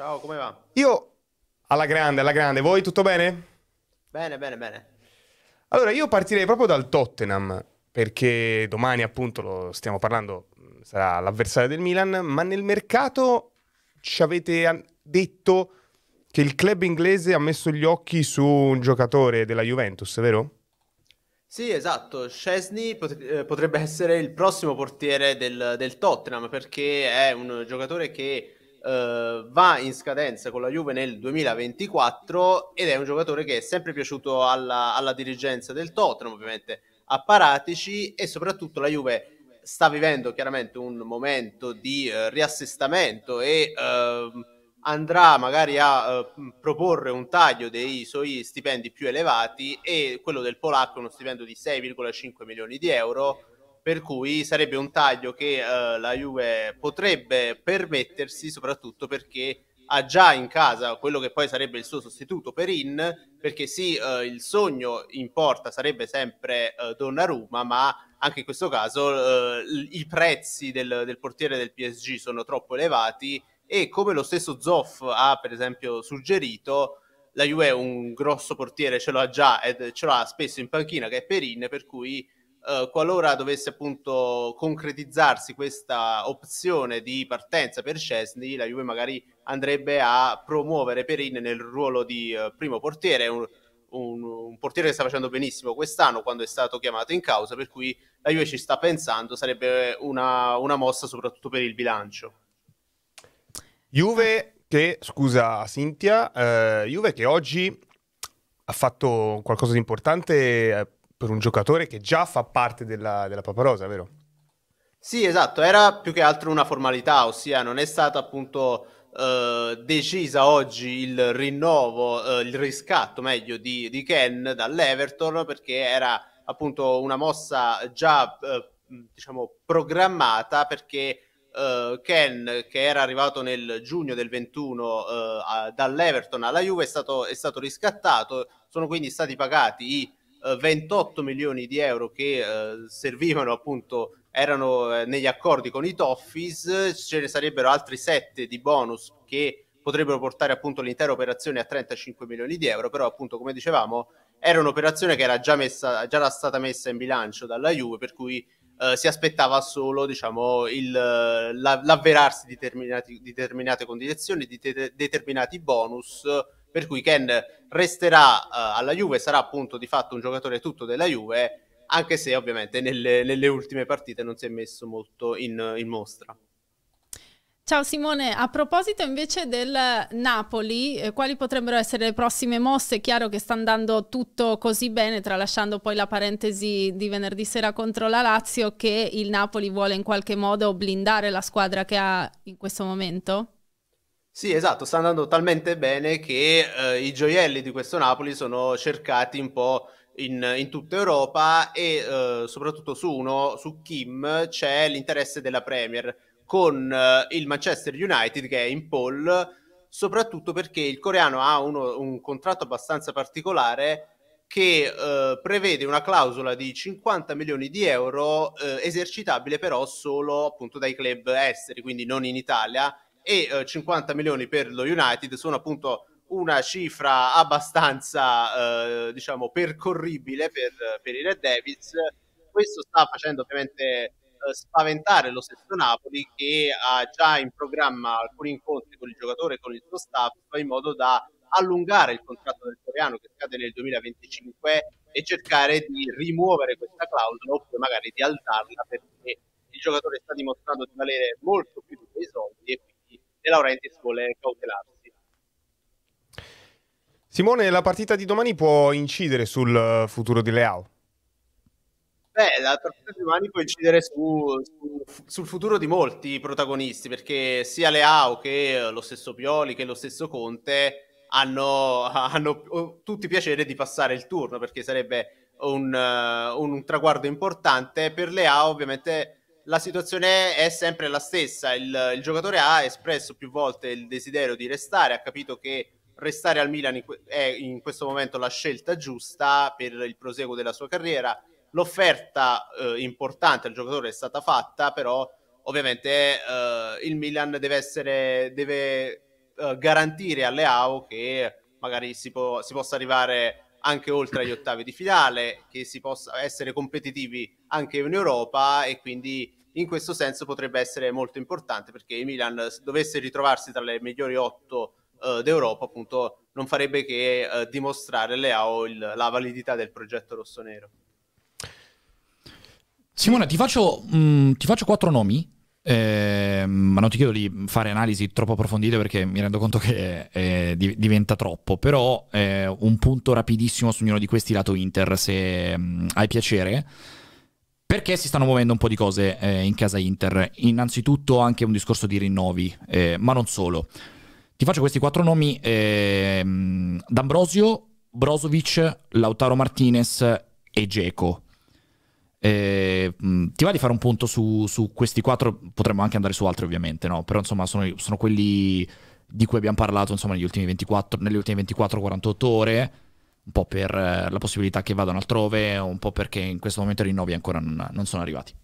Ciao, come va? Io alla grande, alla grande. Voi tutto bene? Bene, bene, bene. Allora, io partirei proprio dal Tottenham, perché domani appunto lo stiamo parlando, sarà l'avversario del Milan, ma nel mercato ci avete detto che il club inglese ha messo gli occhi su un giocatore della Juventus, vero? Sì, esatto. Chesney eh, potrebbe essere il prossimo portiere del, del Tottenham perché è un giocatore che Uh, va in scadenza con la Juve nel 2024 ed è un giocatore che è sempre piaciuto alla, alla, dirigenza del Tottenham, ovviamente a Paratici e soprattutto la Juve sta vivendo chiaramente un momento di uh, riassestamento e uh, andrà magari a eh, proporre un taglio dei suoi stipendi più elevati e quello del polacco uno stipendio di 6,5 milioni di euro per cui sarebbe un taglio che eh, la Juve potrebbe permettersi, soprattutto perché ha già in casa quello che poi sarebbe il suo sostituto per In, perché sì, eh, il sogno in porta sarebbe sempre eh, Donnarumma, ma anche in questo caso eh, i prezzi del, del, portiere del PSG sono troppo elevati e come lo stesso Zoff ha per esempio suggerito, la Juve un grosso portiere ce l'ha già e ce l'ha spesso in panchina che è Perin, per cui eh, qualora dovesse appunto concretizzarsi questa opzione di partenza per Chesney, la Juve magari andrebbe a promuovere Perin nel ruolo di eh, primo portiere, un, un, un, portiere che sta facendo benissimo quest'anno quando è stato chiamato in causa, per cui la Juve ci sta pensando, sarebbe una, una mossa soprattutto per il bilancio. Juve che, scusa Cintia, eh, Juve che oggi ha fatto qualcosa di importante eh, per un giocatore che già fa parte della, della Paparosa, vero? Sì, esatto, era più che altro una formalità, ossia non è stato appunto eh, decisa oggi il rinnovo, eh, il riscatto meglio di, di, Ken dall'Everton perché era appunto una mossa già eh, diciamo programmata perché eh, Ken che era arrivato nel giugno del 21 eh, dall'Everton alla Juve è stato, è stato riscattato, sono quindi stati pagati i 28 eh, milioni di euro che eh, servivano appunto erano eh, negli accordi con i Toffees, ce ne sarebbero altri 7 di bonus che potrebbero portare appunto l'intera operazione a 35 milioni di euro, però appunto come dicevamo era un'operazione che era già, messa, già era stata messa in bilancio dalla Juve, per cui eh, si aspettava solo diciamo, il, la, l'avverarsi di, determinate condizioni, di te, determinati bonus per cui Ken resterà uh, alla Juve, sarà appunto di fatto un giocatore tutto della Juve, anche se ovviamente nelle, nelle ultime partite non si è messo molto in, in mostra. Ciao Simone, a proposito invece del Napoli, eh, quali potrebbero essere le prossime mosse? È chiaro che sta andando tutto così bene, tralasciando poi la parentesi di venerdì sera contro la Lazio, che il Napoli vuole in qualche modo blindare la squadra che ha in questo momento? Sì, esatto, sta andando talmente bene che eh, i gioielli di questo Napoli sono cercati un po' in, in tutta Europa e eh, soprattutto su uno, su Kim, c'è l'interesse della Premier con eh, il Manchester United che è in pole, soprattutto perché il coreano ha uno, un contratto abbastanza particolare che eh, prevede una clausola di 50 milioni di euro eh, esercitabile però solo appunto dai club esteri, quindi non in Italia e 50 eh, milioni per lo United sono appunto una cifra abbastanza eh, diciamo percorribile per, per i Red Devils questo sta facendo ovviamente eh, spaventare lo stesso Napoli che ha già in programma alcuni incontri con il giocatore e con il suo staff in modo da allungare il contratto del coreano che scade nel 2025 e cercare di rimuovere questa clausola oppure magari di alzarla perché il giocatore sta dimostrando di valere molto più di quei soldi e quindi De Laurentiis vuole cautelarsi. Simone, la partita di domani può incidere sul eh, futuro di Leao? Beh, la partita di domani può incidere su, su, sul futuro di molti protagonisti, perché sia Leao che eh, lo stesso Pioli che lo stesso Conte hanno, hanno oh, tutti piacere di passare il turno, perché sarebbe un, eh, un, traguardo importante. Per Leao ovviamente la situazione è sempre la stessa. Il, il, giocatore ha espresso più volte il desiderio di restare, ha capito che restare al Milan in è in questo momento la scelta giusta per il proseguo della sua carriera. L'offerta eh, importante al giocatore è stata fatta, però ovviamente eh, il Milan deve, essere, deve eh, garantire alle AO che magari si, po- si possa arrivare anche oltre agli ottavi di finale, che si possa essere competitivi anche in Europa e quindi in questo senso potrebbe essere molto importante perché il Milan eh, dovesse ritrovarsi tra le migliori otto eh, d'Europa, appunto, non farebbe che eh, dimostrare alle AO il, la validità del progetto rossonero. Simona, ti faccio, mh, mm, ti faccio quattro nomi eh, ma non ti chiedo di fare analisi troppo approfondite perché mi rendo conto che eh, diventa troppo, però eh, un punto rapidissimo su ognuno di questi lato Inter, se mh, mm, hai piacere. Perché si stanno muovendo un po' di cose eh, in casa Inter? Innanzitutto anche un discorso di rinnovi, eh, ma non solo. Ti faccio questi quattro nomi: eh, D'Ambrosio, Brozovic, Lautaro Martinez e Geco. Eh, mm, ti va di fare un punto su, su, questi quattro? Potremmo anche andare su altri, ovviamente, no? Però, insomma, sono, sono quelli di cui abbiamo parlato insomma, 24, nelle ultime 24-48 ore un po' per eh, la possibilità che vadano altrove, un po' perché in questo momento i rinnovi ancora non, non sono arrivati.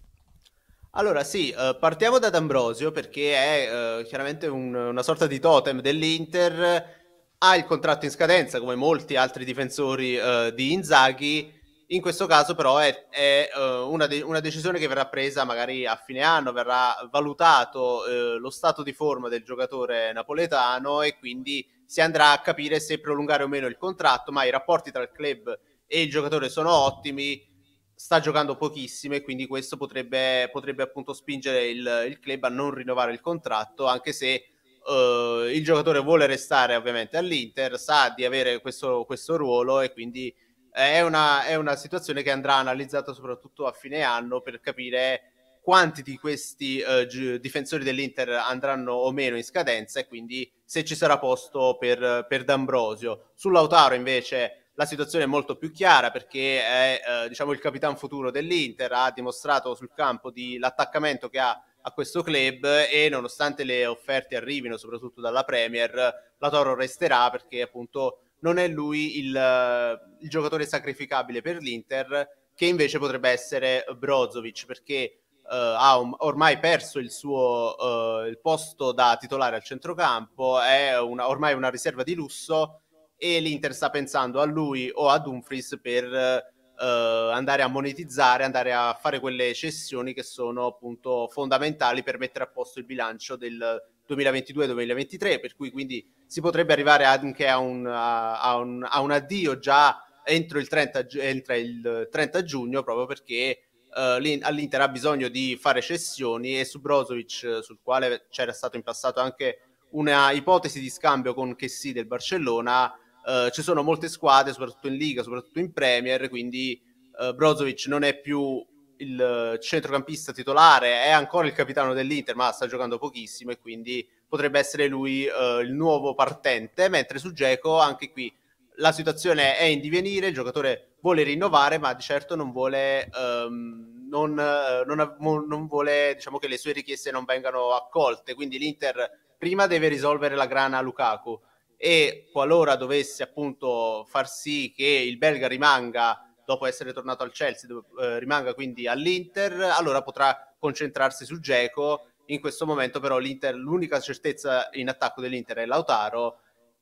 Allora sì, eh, partiamo da D'Ambrosio perché è eh, chiaramente un, una sorta di totem dell'Inter, ha il contratto in scadenza come molti altri difensori di Inzaghi, in questo caso però è, è uh, una, de- una, decisione che verrà presa magari a fine anno, verrà valutato uh, lo stato di forma del giocatore napoletano e quindi si andrà a capire se prolungare o meno il contratto, ma i rapporti tra il club e il giocatore sono ottimi, sta giocando pochissimo e quindi questo potrebbe, potrebbe appunto spingere il, il, club a non rinnovare il contratto, anche se uh, il giocatore vuole restare ovviamente all'Inter, sa di avere questo, questo ruolo e quindi è una, è una situazione che andrà analizzata soprattutto a fine anno per capire quanti di questi eh, gi- difensori dell'Inter andranno o meno in scadenza e quindi se ci sarà posto per, per D'Ambrosio. Sull'Autaro invece la situazione è molto più chiara perché è eh, diciamo il capitano futuro dell'Inter, ha dimostrato sul campo di, l'attaccamento che ha a questo club e nonostante le offerte arrivino soprattutto dalla Premier, la Toro resterà perché appunto non è lui il, il giocatore sacrificabile per l'Inter, che invece potrebbe essere Brozovic, perché Uh, ha um, ormai perso il suo uh, il posto da titolare al centrocampo, è una, ormai una riserva di lusso e l'Inter sta pensando a lui o a Dumfries per uh, andare a monetizzare, andare a fare quelle cessioni che sono appunto fondamentali per mettere a posto il bilancio del 2022-2023, per cui quindi si potrebbe arrivare anche a un, a un, a un addio già entro il 30, entro il 30 giugno, proprio perché uh, eh, l'Inter ha bisogno di fare cessioni e su Brozovic, sul quale c'era stato in passato anche una ipotesi di scambio con Chessy del Barcellona, uh, ci sono molte squadre, soprattutto in Liga, soprattutto in Premier, quindi uh, Brozovic non è più il centrocampista titolare, è ancora il capitano dell'Inter, ma sta giocando pochissimo e quindi potrebbe essere lui eh, il nuovo partente, mentre su Geco anche qui la situazione è in divenire, il giocatore vuole rinnovare, ma di certo non vuole, ehm, non, eh, non, non vuole diciamo, che le sue richieste non vengano accolte, quindi l'Inter prima deve risolvere la grana a Lukaku e qualora dovesse appunto far sì che il belga rimanga dopo essere tornato al Chelsea, eh, rimanga quindi all'Inter, allora potrà concentrarsi su Geco in questo momento però l'Inter, l'unica certezza in attacco dell'Inter è Lautaro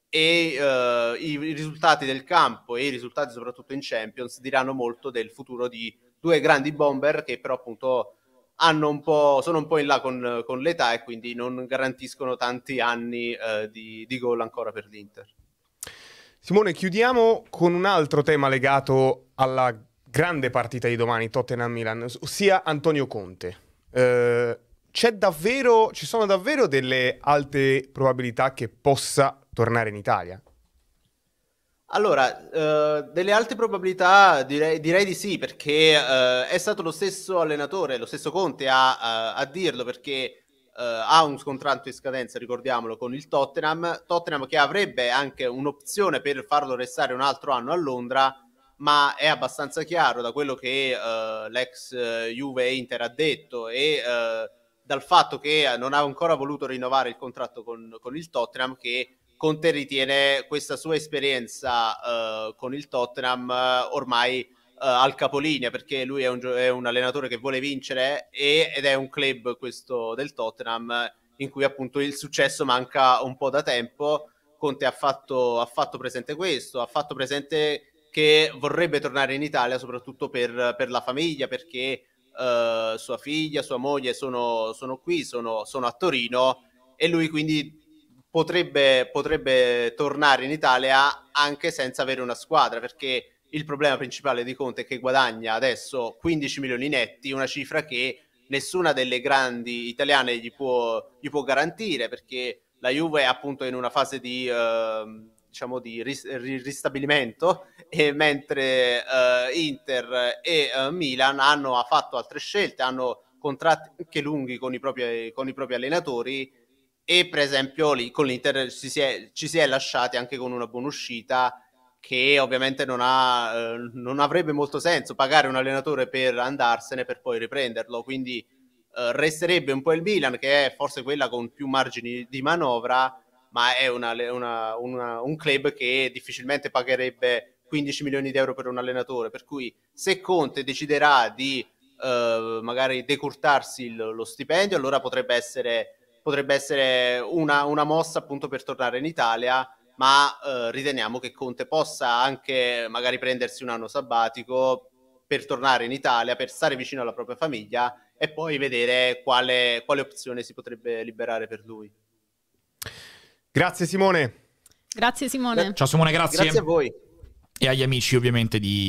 e eh, i risultati del campo e i risultati soprattutto in Champions diranno molto del futuro di due grandi bomber che però appunto un sono un po' in là con, con, l'età e quindi non garantiscono tanti anni eh, di, di gol ancora per l'Inter. Simone, chiudiamo con un altro tema legato alla grande partita di domani Tottenham-Milan, ossia Antonio Conte. Eh, c'è davvero, ci sono davvero delle alte probabilità che possa tornare in Italia? Allora, eh, delle alte probabilità direi, direi di sì, perché eh, è stato lo stesso allenatore, lo stesso Conte a, a, eh, a dirlo, perché eh, ha un contratto in scadenza, ricordiamolo, con il Tottenham, Tottenham che avrebbe anche un'opzione per farlo restare un altro anno a Londra, ma è abbastanza chiaro da quello che eh, l'ex eh, Juve Inter ha detto e dal fatto che eh, non ha ancora voluto rinnovare il contratto con, con il Tottenham che Conte ritiene questa sua esperienza uh, con il Tottenham uh, ormai uh, al capolinea perché lui è un, è un allenatore che vuole vincere e, ed è un club questo del Tottenham in cui appunto il successo manca un po' da tempo. Conte ha fatto, ha fatto presente questo, ha fatto presente che vorrebbe tornare in Italia soprattutto per, per la famiglia perché eh, sua figlia, sua moglie sono, sono qui, sono, sono, a Torino e lui quindi potrebbe, potrebbe tornare in Italia anche senza avere una squadra perché il problema principale di Conte è che guadagna adesso 15 milioni netti, una cifra che nessuna delle grandi italiane gli può, gli può garantire perché la Juve è appunto in una fase di, eh, diciamo, di ris- ristabilimento, mentre eh, Inter e eh, Milan hanno fatto altre scelte, hanno contratti anche lunghi con i propri, con i propri allenatori e per esempio lì con l'Inter ci si, è, ci si è lasciati anche con una buona uscita che ovviamente non, ha, eh, non avrebbe molto senso pagare un allenatore per andarsene per poi riprenderlo, quindi eh, resterebbe un po' il Milan che è forse quella con più margini di manovra ma è una, una, una, un club che difficilmente pagherebbe 15 milioni di euro per un allenatore, per cui se Conte deciderà di eh, magari decurtarsi il, lo stipendio, allora potrebbe essere, potrebbe essere una, una, mossa appunto per tornare in Italia, ma eh, riteniamo che Conte possa anche magari prendersi un anno sabbatico per tornare in Italia, per stare vicino alla propria famiglia e poi vedere quale, quale opzione si potrebbe liberare per lui. Grazie Simone. Grazie Simone. Ciao Simone, grazie. Grazie a voi. E agli amici ovviamente di...